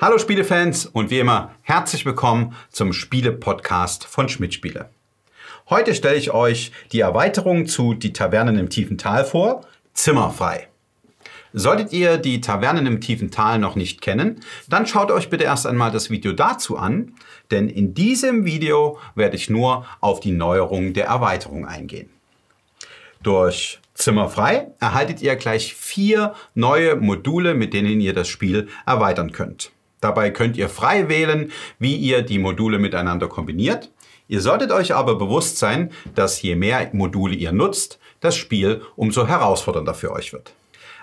Hallo Spielefans und wie immer herzlich willkommen zum Spiele-Podcast von Schmidt Spiele. Heute stelle ich euch die Erweiterung zu Die Tavernen im tiefen Tal vor, zimmerfrei. Solltet ihr die Tavernen im tiefen Tal noch nicht kennen, dann schaut euch bitte erst einmal das Video dazu an, denn in diesem Video werde ich nur auf die Neuerungen der Erweiterung eingehen. Durch Zimmerfrei erhaltet ihr gleich vier neue Module, mit denen ihr das Spiel erweitern könnt. Dabei könnt ihr frei wählen, wie ihr die Module miteinander kombiniert. Ihr solltet euch aber bewusst sein, dass je mehr Module ihr nutzt, das Spiel umso herausfordernder für euch wird.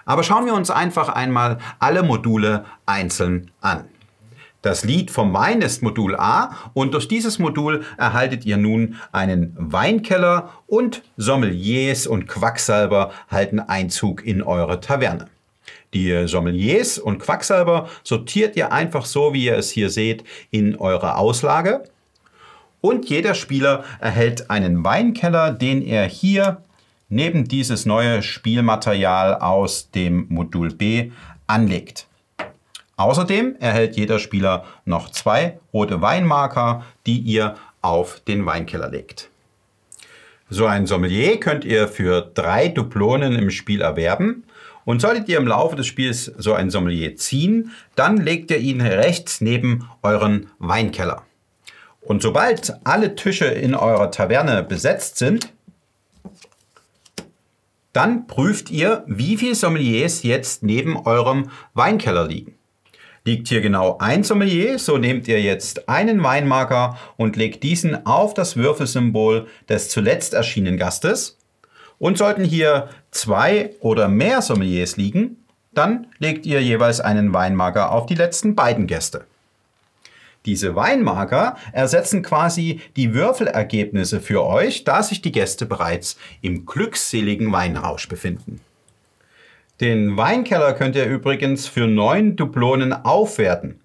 Aber schauen wir uns einfach einmal alle Module einzeln an. Das Lied vom Wein ist Modul A und durch dieses Modul erhaltet ihr nun einen Weinkeller und Sommeliers und Quacksalber halten Einzug in eure Taverne die Sommeliers und Quacksalber sortiert ihr einfach so, wie ihr es hier seht, in eurer Auslage. Und jeder Spieler erhält einen Weinkeller, den er hier neben dieses neue Spielmaterial aus dem Modul B anlegt. Außerdem erhält jeder Spieler noch zwei rote Weinmarker, die ihr auf den Weinkeller legt. So ein Sommelier könnt ihr für drei Duplonen im Spiel erwerben und solltet ihr im Laufe des Spiels so ein Sommelier ziehen, dann legt ihr ihn rechts neben euren Weinkeller. Und sobald alle Tische in eurer Taverne besetzt sind, dann prüft ihr, wie viele Sommeliers jetzt neben eurem Weinkeller liegen. Liegt hier genau ein Sommelier, so nehmt ihr jetzt einen Weinmarker und legt diesen auf das Würfelsymbol des zuletzt erschienenen Gastes und sollten hier zwei oder mehr Sommeliers liegen, dann legt ihr jeweils einen Weinmarker auf die letzten beiden Gäste. Diese Weinmarker ersetzen quasi die Würfelergebnisse für euch, da sich die Gäste bereits im glückseligen Weinrausch befinden. Den Weinkeller könnt ihr übrigens für neun Dublonen aufwerten.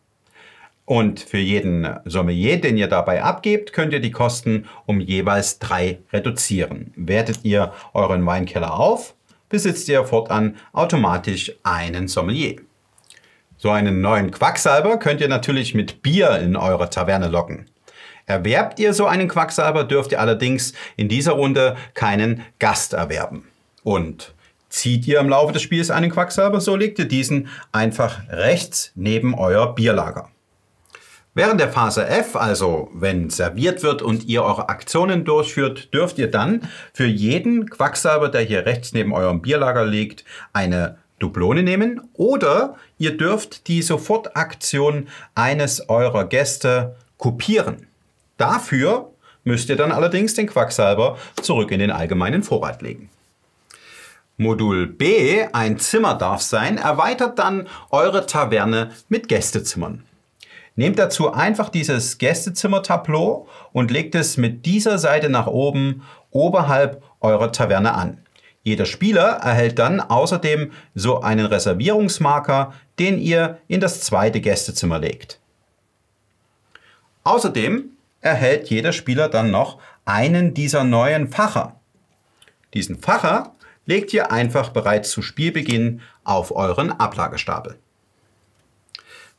Und für jeden Sommelier, den ihr dabei abgebt, könnt ihr die Kosten um jeweils drei reduzieren. Wertet ihr euren Weinkeller auf, besitzt ihr fortan automatisch einen Sommelier. So einen neuen Quacksalber könnt ihr natürlich mit Bier in eure Taverne locken. Erwerbt ihr so einen Quacksalber, dürft ihr allerdings in dieser Runde keinen Gast erwerben. Und zieht ihr im Laufe des Spiels einen Quacksalber, so legt ihr diesen einfach rechts neben euer Bierlager. Während der Phase F, also wenn serviert wird und ihr eure Aktionen durchführt, dürft ihr dann für jeden Quacksalber, der hier rechts neben eurem Bierlager liegt, eine Dublone nehmen oder ihr dürft die Sofortaktion eines eurer Gäste kopieren. Dafür müsst ihr dann allerdings den Quacksalber zurück in den allgemeinen Vorrat legen. Modul B, ein Zimmer darf sein, erweitert dann eure Taverne mit Gästezimmern. Nehmt dazu einfach dieses Gästezimmer-Tableau und legt es mit dieser Seite nach oben oberhalb eurer Taverne an. Jeder Spieler erhält dann außerdem so einen Reservierungsmarker, den ihr in das zweite Gästezimmer legt. Außerdem erhält jeder Spieler dann noch einen dieser neuen Facher. Diesen Facher legt ihr einfach bereits zu Spielbeginn auf euren Ablagestapel.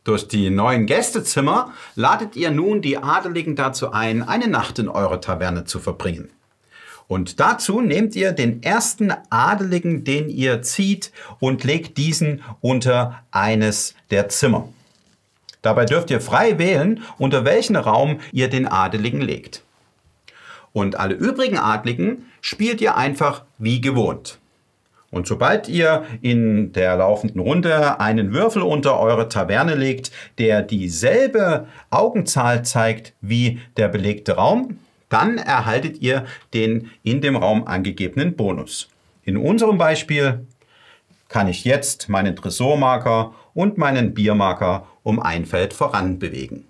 Durch die neuen Gästezimmer ladet ihr nun die Adeligen dazu ein, eine Nacht in eurer Taverne zu verbringen. Und dazu nehmt ihr den ersten Adeligen, den ihr zieht, und legt diesen unter eines der Zimmer. Dabei dürft ihr frei wählen, unter welchen Raum ihr den Adeligen legt. Und alle übrigen Adligen spielt ihr einfach wie gewohnt. Und sobald ihr in der laufenden Runde einen Würfel unter eure Taverne legt, der dieselbe Augenzahl zeigt wie der belegte Raum, dann erhaltet ihr den in dem Raum angegebenen Bonus. In unserem Beispiel kann ich jetzt meinen Tresormarker und meinen Biermarker um ein Feld voran bewegen.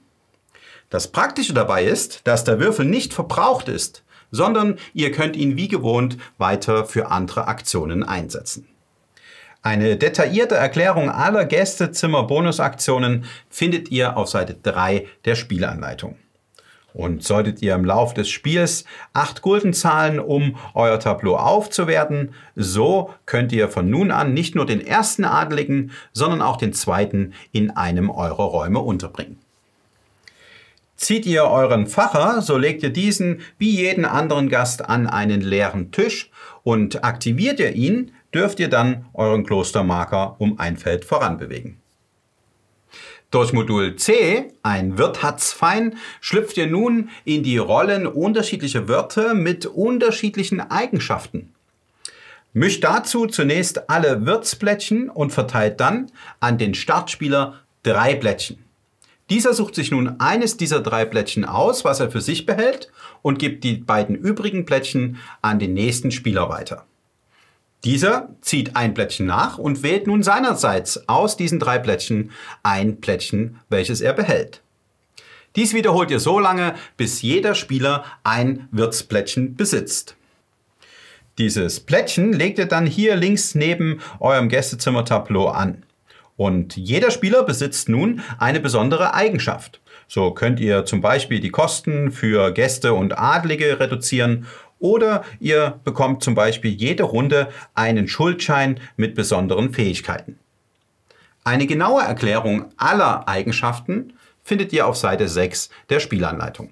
Das Praktische dabei ist, dass der Würfel nicht verbraucht ist, sondern ihr könnt ihn wie gewohnt weiter für andere Aktionen einsetzen. Eine detaillierte Erklärung aller Gästezimmer-Bonusaktionen findet ihr auf Seite 3 der Spielanleitung. Und solltet ihr im Lauf des Spiels 8 Gulden zahlen, um euer Tableau aufzuwerten, so könnt ihr von nun an nicht nur den ersten Adligen, sondern auch den zweiten in einem eurer Räume unterbringen. Zieht ihr euren Facher, so legt ihr diesen wie jeden anderen Gast an einen leeren Tisch und aktiviert ihr ihn, dürft ihr dann euren Klostermarker um ein Feld voranbewegen. Durch Modul C, ein Wirt hat's fein, schlüpft ihr nun in die Rollen unterschiedlicher Wörter mit unterschiedlichen Eigenschaften. Mischt dazu zunächst alle Wirtsblättchen und verteilt dann an den Startspieler drei Blättchen. Dieser sucht sich nun eines dieser drei Plättchen aus, was er für sich behält und gibt die beiden übrigen Plättchen an den nächsten Spieler weiter. Dieser zieht ein Plättchen nach und wählt nun seinerseits aus diesen drei Plättchen ein Plättchen, welches er behält. Dies wiederholt ihr so lange, bis jeder Spieler ein Wirtsplättchen besitzt. Dieses Plättchen legt ihr dann hier links neben eurem Gästezimmer-Tableau an. Und jeder Spieler besitzt nun eine besondere Eigenschaft. So könnt ihr zum Beispiel die Kosten für Gäste und Adlige reduzieren oder ihr bekommt zum Beispiel jede Runde einen Schuldschein mit besonderen Fähigkeiten. Eine genaue Erklärung aller Eigenschaften findet ihr auf Seite 6 der Spielanleitung.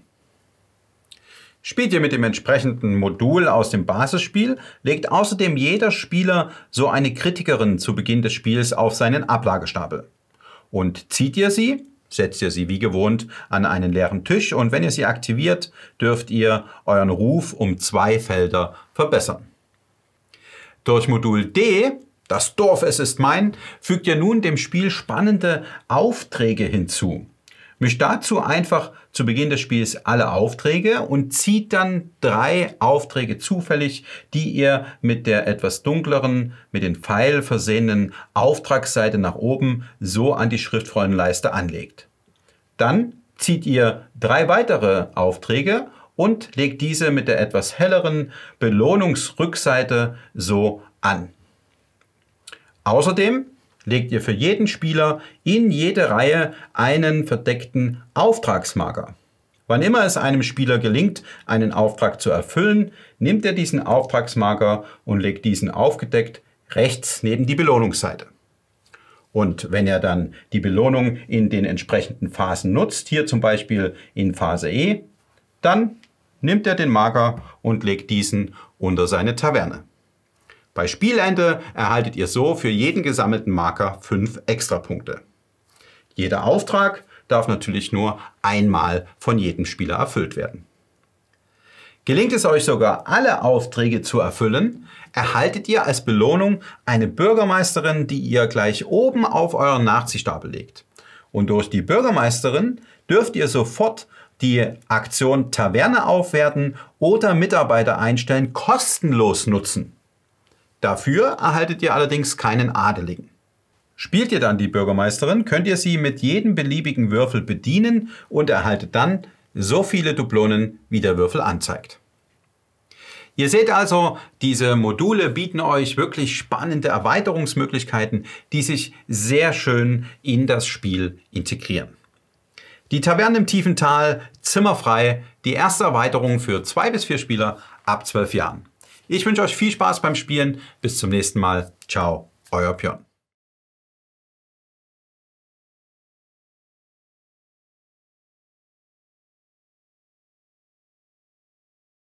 Spielt ihr mit dem entsprechenden Modul aus dem Basisspiel, legt außerdem jeder Spieler so eine Kritikerin zu Beginn des Spiels auf seinen Ablagestapel. Und zieht ihr sie, setzt ihr sie wie gewohnt an einen leeren Tisch und wenn ihr sie aktiviert, dürft ihr euren Ruf um zwei Felder verbessern. Durch Modul D, das Dorf es ist mein, fügt ihr nun dem Spiel spannende Aufträge hinzu. Mischt dazu einfach zu Beginn des Spiels alle Aufträge und zieht dann drei Aufträge zufällig, die ihr mit der etwas dunkleren, mit den Pfeil versehenen Auftragsseite nach oben so an die Schriftfreundenleiste anlegt. Dann zieht ihr drei weitere Aufträge und legt diese mit der etwas helleren Belohnungsrückseite so an. Außerdem legt ihr für jeden Spieler in jede Reihe einen verdeckten Auftragsmarker. Wann immer es einem Spieler gelingt, einen Auftrag zu erfüllen, nimmt er diesen Auftragsmarker und legt diesen aufgedeckt rechts neben die Belohnungsseite. Und wenn er dann die Belohnung in den entsprechenden Phasen nutzt, hier zum Beispiel in Phase E, dann nimmt er den Marker und legt diesen unter seine Taverne. Bei Spielende erhaltet ihr so für jeden gesammelten Marker 5 Extrapunkte. Jeder Auftrag darf natürlich nur einmal von jedem Spieler erfüllt werden. Gelingt es euch sogar, alle Aufträge zu erfüllen, erhaltet ihr als Belohnung eine Bürgermeisterin, die ihr gleich oben auf euren Nachziehstapel legt. Und durch die Bürgermeisterin dürft ihr sofort die Aktion Taverne aufwerten oder Mitarbeiter einstellen kostenlos nutzen. Dafür erhaltet ihr allerdings keinen Adeligen. Spielt ihr dann die Bürgermeisterin, könnt ihr sie mit jedem beliebigen Würfel bedienen und erhaltet dann so viele Dublonen, wie der Würfel anzeigt. Ihr seht also, diese Module bieten euch wirklich spannende Erweiterungsmöglichkeiten, die sich sehr schön in das Spiel integrieren. Die Taverne im tiefen Tal, zimmerfrei, die erste Erweiterung für zwei bis vier Spieler ab zwölf Jahren. Ich wünsche euch viel Spaß beim Spielen. Bis zum nächsten Mal. Ciao, euer Björn.